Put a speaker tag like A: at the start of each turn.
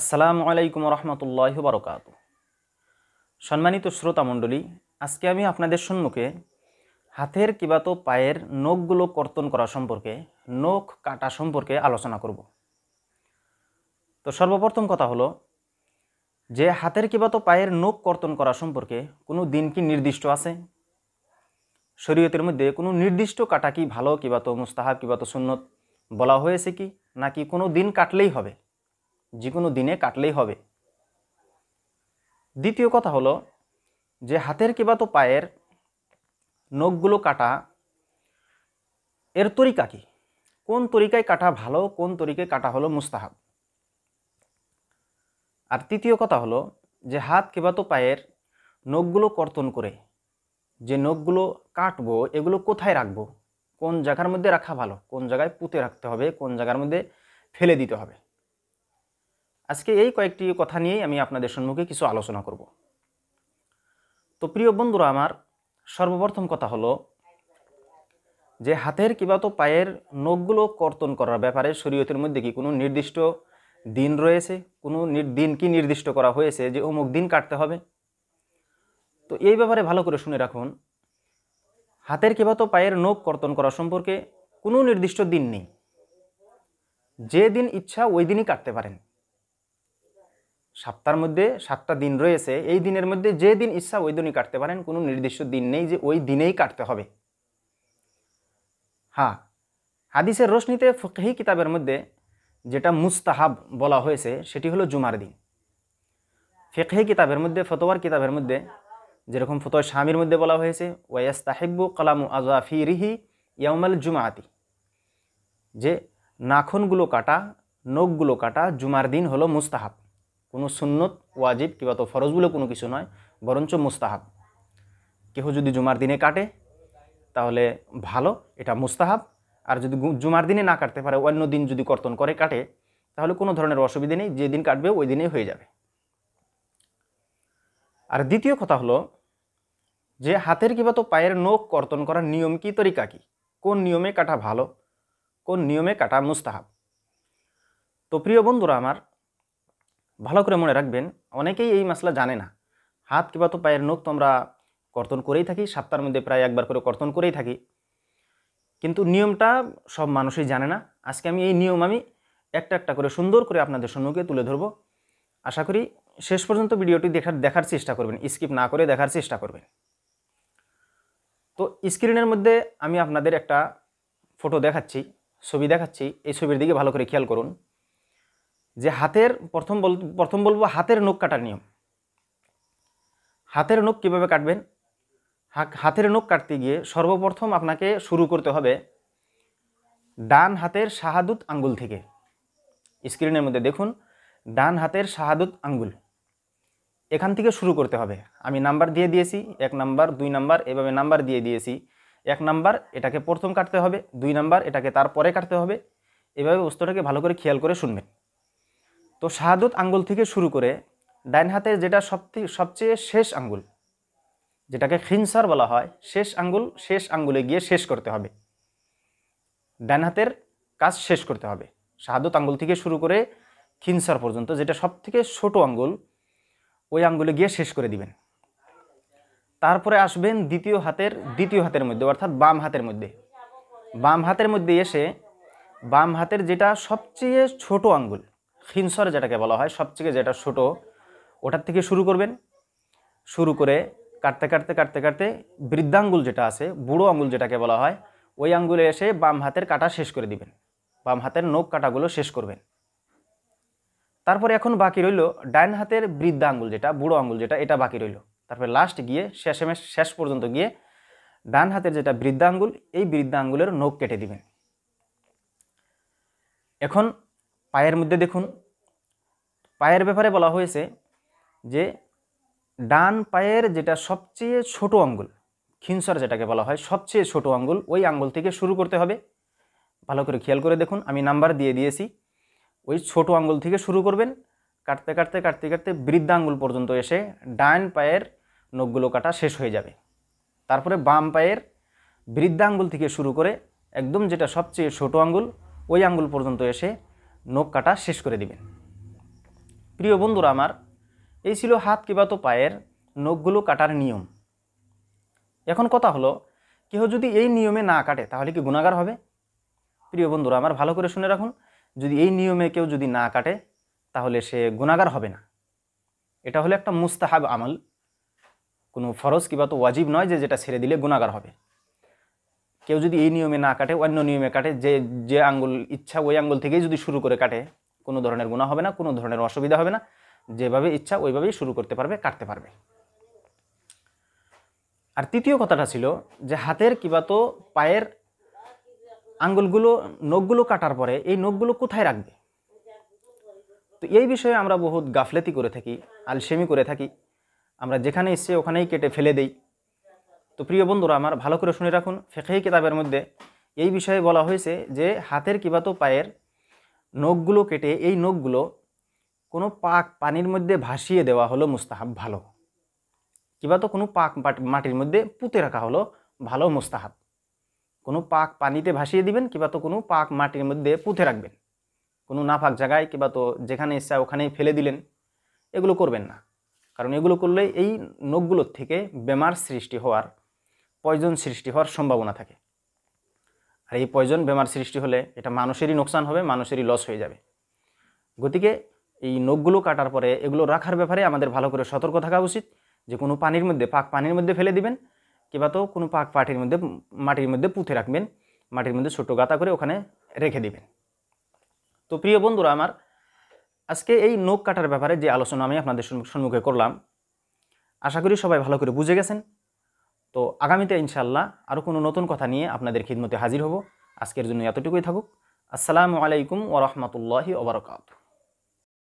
A: আসসালামু আলাইকুম রহমতুল্লাহ বারকাত সম্মানিত শ্রোতামণ্ডলী আজকে আমি আপনাদের সম্মুখে হাতের কিবা তো পায়ের নখগুলো কর্তন করা সম্পর্কে নখ কাটা সম্পর্কে আলোচনা করব তো সর্বপ্রথম কথা হলো যে হাতের কিবা তো পায়ের নখ কর্তন করা সম্পর্কে কোনো দিন কি নির্দিষ্ট আছে শরীয়তের মধ্যে কোনো নির্দিষ্ট কাটা কি ভালো কিবা তো মুস্তাহাব কিবা তো সুন্নত বলা হয়েছে কি নাকি কোনো দিন কাটলেই হবে যে কোনো দিনে কাটলেই হবে দ্বিতীয় কথা হলো যে হাতের কিবা তো পায়ের নখগুলো কাটা এর তরিকা কি কোন তরিকায় কাটা ভালো কোন তরিকায় কাটা হলো মুস্তাহাব আর তৃতীয় কথা হলো যে হাত কিবা তো পায়ের নখগুলো কর্তন করে যে নখগুলো কাটবো এগুলো কোথায় রাখবো কোন জায়গার মধ্যে রাখা ভালো কোন জায়গায় পুঁতে রাখতে হবে কোন জায়গার মধ্যে ফেলে দিতে হবে আজকে এই কয়েকটি কথা নিয়েই আমি আপনাদের সম্মুখে কিছু আলোচনা করব তো প্রিয় বন্ধুরা আমার সর্বপ্রথম কথা হলো যে হাতের কিবা তো পায়ের নখগুলো কর্তন করার ব্যাপারে শরীয়তের মধ্যে কি কোনো নির্দিষ্ট দিন রয়েছে কোনো দিন কি নির্দিষ্ট করা হয়েছে যে অমুক দিন কাটতে হবে তো এই ব্যাপারে ভালো করে শুনে রাখুন হাতের কিবা তো পায়ের নখ কর্তন করা সম্পর্কে কোনো নির্দিষ্ট দিন নেই যে দিন ইচ্ছা ওই দিনই কাটতে পারেন সপ্তাহের মধ্যে সাতটা দিন রয়েছে এই দিনের মধ্যে যে দিন ইচ্ছা ওই দিনই কাটতে পারেন কোনো নির্দিষ্ট দিন নেই যে ওই দিনেই কাটতে হবে হ্যাঁ হাদিসের রোশনিতে ফকহি কিতাবের মধ্যে যেটা মুস্তাহাব বলা হয়েছে সেটি হলো জুমার দিন ফেকহে কিতাবের মধ্যে ফতোয়ার কিতাবের মধ্যে যেরকম ফতোয়া স্বামীর মধ্যে বলা হয়েছে ওয়াস তাহিব্বু কালামু রিহি ইয়ামাল জুমাতি যে নাখনগুলো কাটা নখগুলো কাটা জুমার দিন হলো মুস্তাহাব কোনো সুন্নত ওয়াজিব কিংবা তো ফরজ বলে কোনো কিছু নয় বরঞ্চ মুস্তাহাব কেহ যদি জুমার দিনে কাটে তাহলে ভালো এটা মুস্তাহাব আর যদি জুমার দিনে না কাটতে পারে অন্য দিন যদি কর্তন করে কাটে তাহলে কোনো ধরনের অসুবিধে নেই যেদিন কাটবে ওই দিনেই হয়ে যাবে আর দ্বিতীয় কথা হলো যে হাতের কিংবা তো পায়ের নখ কর্তন করার নিয়ম কি তরিকা কি কোন নিয়মে কাটা ভালো কোন নিয়মে কাটা মুস্তাহাব তো প্রিয় বন্ধুরা আমার ভালো করে মনে রাখবেন অনেকেই এই মশলা জানে না হাত কিংবা তো পায়ের নখ তো আমরা কর্তন করেই থাকি সপ্তাহের মধ্যে প্রায় একবার করে কর্তন করেই থাকি কিন্তু নিয়মটা সব মানুষই জানে না আজকে আমি এই নিয়ম আমি একটা একটা করে সুন্দর করে আপনাদের সম্মুখে তুলে ধরব আশা করি শেষ পর্যন্ত ভিডিওটি দেখার দেখার চেষ্টা করবেন স্কিপ না করে দেখার চেষ্টা করবেন তো স্ক্রিনের মধ্যে আমি আপনাদের একটা ফটো দেখাচ্ছি ছবি দেখাচ্ছি এই ছবির দিকে ভালো করে খেয়াল করুন যে হাতের প্রথম বল প্রথম বলবো হাতের নখ কাটার নিয়ম হাতের নখ কীভাবে কাটবেন হাতের নখ কাটতে গিয়ে সর্বপ্রথম আপনাকে শুরু করতে হবে ডান হাতের শাহাদুত আঙ্গুল থেকে স্ক্রিনের মধ্যে দেখুন ডান হাতের শাহাদুত আঙ্গুল এখান থেকে শুরু করতে হবে আমি নাম্বার দিয়ে দিয়েছি এক নাম্বার দুই নাম্বার এভাবে নাম্বার দিয়ে দিয়েছি এক নাম্বার এটাকে প্রথম কাটতে হবে দুই নাম্বার এটাকে তারপরে কাটতে হবে এভাবে বস্তুটাকে ভালো করে খেয়াল করে শুনবেন তো শাহাদত আঙ্গুল থেকে শুরু করে ডাইন হাতের যেটা সবচেয়ে শেষ আঙ্গুল যেটাকে খিনসার বলা হয় শেষ আঙ্গুল শেষ আঙ্গুলে গিয়ে শেষ করতে হবে ডাইন হাতের কাজ শেষ করতে হবে শাহাদত আঙ্গুল থেকে শুরু করে খিনসার পর্যন্ত যেটা সব থেকে ছোটো আঙ্গুল ওই আঙ্গুলে গিয়ে শেষ করে দিবেন তারপরে আসবেন দ্বিতীয় হাতের দ্বিতীয় হাতের মধ্যে অর্থাৎ বাম হাতের মধ্যে বাম হাতের মধ্যে এসে বাম হাতের যেটা সবচেয়ে ছোট আঙ্গুল খিনসর যেটাকে বলা হয় সবথেকে যেটা ছোটো ওটার থেকে শুরু করবেন শুরু করে কাটতে কাটতে কাটতে কাটতে বৃদ্ধাঙ্গুল যেটা আছে বুড়ো আঙ্গুল যেটাকে বলা হয় ওই আঙ্গুলে এসে বাম হাতের কাটা শেষ করে দিবেন বাম হাতের নোখ কাটাগুলো শেষ করবেন তারপরে এখন বাকি রইল ডাইন হাতের বৃদ্ধা আঙ্গুল যেটা বুড়ো আঙ্গুল যেটা এটা বাকি রইল তারপরে লাস্ট গিয়ে শেষে শেষ পর্যন্ত গিয়ে ডান হাতের যেটা বৃদ্ধা আঙ্গুল এই বৃদ্ধা নোখ কেটে দিবেন এখন পায়ের মধ্যে দেখুন পায়ের ব্যাপারে বলা হয়েছে যে ডান পায়ের যেটা সবচেয়ে ছোট আঙ্গুল খিনসর যেটাকে বলা হয় সবচেয়ে ছোট আঙ্গুল ওই আঙ্গুল থেকে শুরু করতে হবে ভালো করে খেয়াল করে দেখুন আমি নাম্বার দিয়ে দিয়েছি ওই ছোট আঙ্গুল থেকে শুরু করবেন কাটতে কাটতে কাটতে কাটতে বৃদ্ধা আঙ্গুল পর্যন্ত এসে ডান পায়ের নখগুলো কাটা শেষ হয়ে যাবে তারপরে বাম পায়ের বৃদ্ধা আঙ্গুল থেকে শুরু করে একদম যেটা সবচেয়ে ছোট আঙ্গুল ওই আঙ্গুল পর্যন্ত এসে নখ কাটা শেষ করে দিবেন প্রিয় বন্ধুরা আমার এই ছিল হাত কিবাতো তো পায়ের নখগুলো কাটার নিয়ম এখন কথা হলো কেউ যদি এই নিয়মে না কাটে তাহলে কি গুণাগার হবে প্রিয় বন্ধুরা আমার ভালো করে শুনে রাখুন যদি এই নিয়মে কেউ যদি না কাটে তাহলে সে গুণাগার হবে না এটা হলো একটা মুস্তাহাব আমল কোনো ফরজ কিবা তো ওয়াজিব নয় যে যেটা ছেড়ে দিলে গুণাগার হবে কেউ যদি এই নিয়মে না কাটে অন্য নিয়মে কাটে যে যে আঙ্গুল ইচ্ছা ওই আঙ্গুল থেকেই যদি শুরু করে কাটে কোনো ধরনের গুণা হবে না কোনো ধরনের অসুবিধা হবে না যেভাবে ইচ্ছা ওইভাবেই শুরু করতে পারবে কাটতে পারবে আর তৃতীয় কথাটা ছিল যে হাতের কিবা তো পায়ের আঙ্গুলগুলো নখগুলো কাটার পরে এই নখগুলো কোথায় রাখবে তো এই বিষয়ে আমরা বহুত গাফলেতি করে থাকি আলসেমি করে থাকি আমরা যেখানে ইচ্ছে ওখানেই কেটে ফেলে দেই তো প্রিয় বন্ধুরা আমার ভালো করে শুনে রাখুন ফেঁকেই কিতাবের মধ্যে এই বিষয়ে বলা হয়েছে যে হাতের কিবা তো পায়ের নখগুলো কেটে এই নখগুলো কোনো পাক পানির মধ্যে ভাসিয়ে দেওয়া হলো মুস্তাহাব ভালো কিবা তো কোনো পাক মাটির মধ্যে পুঁতে রাখা হলো ভালো মুস্তাহাব কোনো পাক পানিতে ভাসিয়ে দিবেন কিবা তো কোনো পাক মাটির মধ্যে পুঁতে রাখবেন কোনো নাফাক জায়গায় কিবা তো যেখানে ইচ্ছা ওখানেই ফেলে দিলেন এগুলো করবেন না কারণ এগুলো করলে এই নখগুলোর থেকে বেমার সৃষ্টি হওয়ার পয়জন সৃষ্টি হওয়ার সম্ভাবনা থাকে আর এই পয়জন বেমার সৃষ্টি হলে এটা মানুষেরই নোকসান হবে মানুষেরই লস হয়ে যাবে গতিকে এই নখগুলো কাটার পরে এগুলো রাখার ব্যাপারে আমাদের ভালো করে সতর্ক থাকা উচিত যে কোনো পানির মধ্যে পাক পানির মধ্যে ফেলে দিবেন কিংবা তো কোনো পাক পাটির মধ্যে মাটির মধ্যে পুঁতে রাখবেন মাটির মধ্যে ছোটো গাতা করে ওখানে রেখে দিবেন তো প্রিয় বন্ধুরা আমার আজকে এই নখ কাটার ব্যাপারে যে আলোচনা আমি আপনাদের সম্মুখে করলাম আশা করি সবাই ভালো করে বুঝে গেছেন তো আগামীতে ইনশাল্লাহ আরও কোনো নতুন কথা নিয়ে আপনাদের খিদমতে হাজির হব আজকের জন্য এতটুকুই থাকুক আসসালামু আলাইকুম ওরহমতুল্লাহি ওবরকাতু